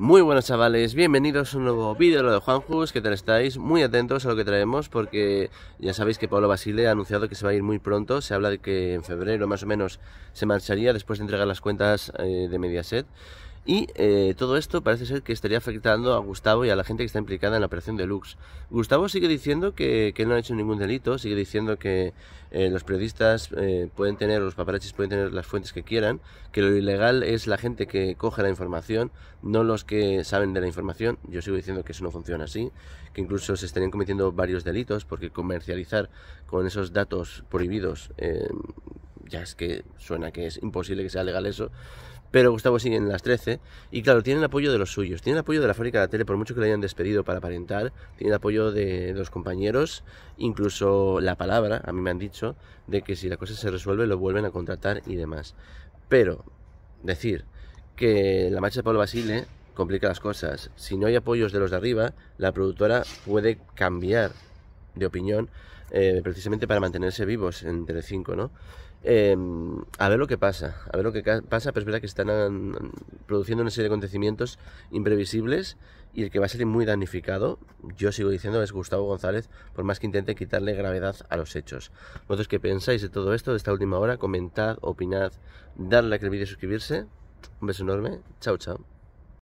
Muy buenos chavales, bienvenidos a un nuevo vídeo de Juanjus, ¿qué tal estáis? Muy atentos a lo que traemos porque ya sabéis que Pablo Basile ha anunciado que se va a ir muy pronto, se habla de que en febrero más o menos se marcharía después de entregar las cuentas eh, de Mediaset y eh, todo esto parece ser que estaría afectando a Gustavo y a la gente que está implicada en la operación Deluxe. Gustavo sigue diciendo que, no ha hecho ningún delito, sigue diciendo que eh, los periodistas eh, pueden tener, los paparazzis pueden tener las fuentes que quieran, que lo ilegal es la gente que coge la información, no los que saben de la información. Yo sigo diciendo que eso no funciona así, que incluso se estarían cometiendo varios delitos, porque comercializar con esos datos prohibidos ya es que suena que es imposible que sea legal eso. Pero Gustavo sigue en las 13 y claro, tiene el apoyo de los suyos, tiene el apoyo de la fábrica de la tele, por mucho que le hayan despedido para aparentar, tiene el apoyo de los compañeros, incluso la palabra, a mí me han dicho, de que si la cosa se resuelve lo vuelven a contratar y demás. Pero decir que la marcha de Pablo Basile complica las cosas, si no hay apoyos de los de arriba, la productora puede cambiar de opinión, eh, precisamente para mantenerse vivos en Telecinco, ¿no? Em, a ver lo que pasa, a ver lo que pasa, pero es verdad que están produciendo una serie de acontecimientos imprevisibles y el que va a ser muy damnificado, yo sigo diciendo, es Gustavo González, por más que intente quitarle gravedad a los hechos. ¿Vosotros qué pensáis de todo esto, de esta última hora? Comentad, opinad, darle a que vídeo y suscribirse. Un beso enorme, chao, chao.